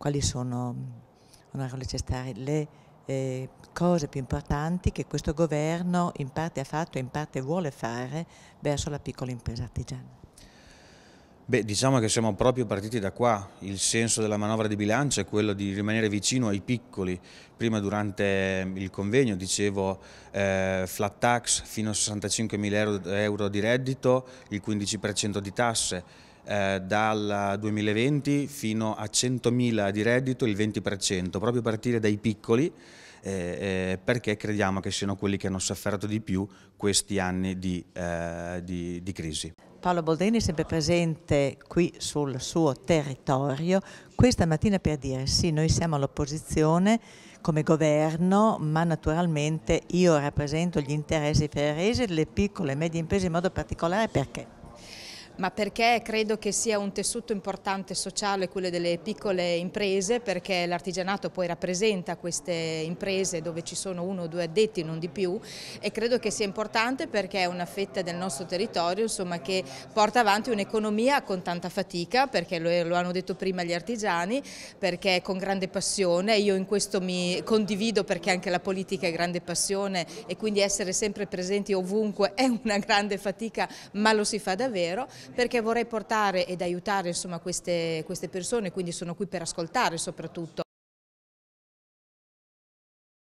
quali sono, onorevole Cestari, le eh, cose più importanti che questo governo in parte ha fatto e in parte vuole fare verso la piccola impresa artigiana? Beh, diciamo che siamo proprio partiti da qua, il senso della manovra di bilancio è quello di rimanere vicino ai piccoli, prima durante mm, il convegno dicevo eh, flat tax fino a 65 mila euro, euro di reddito, il 15% di tasse, eh, dal 2020 fino a 100.000 di reddito il 20%, proprio a partire dai piccoli eh, eh, perché crediamo che siano quelli che hanno sofferto di più questi anni di, eh, di, di crisi. Paolo Boldini è sempre presente qui sul suo territorio, questa mattina per dire sì, noi siamo all'opposizione come governo, ma naturalmente io rappresento gli interessi ferresi delle piccole e medie imprese in modo particolare perché? ma perché credo che sia un tessuto importante sociale quello delle piccole imprese, perché l'artigianato poi rappresenta queste imprese dove ci sono uno o due addetti, non di più, e credo che sia importante perché è una fetta del nostro territorio insomma, che porta avanti un'economia con tanta fatica, perché lo, hanno detto prima gli artigiani, perché con grande passione, io in questo mi condivido perché anche la politica è grande passione e quindi essere sempre presenti ovunque è una grande fatica, ma lo si fa davvero, perché vorrei portare ed aiutare insomma, queste, queste persone, quindi sono qui per ascoltare soprattutto.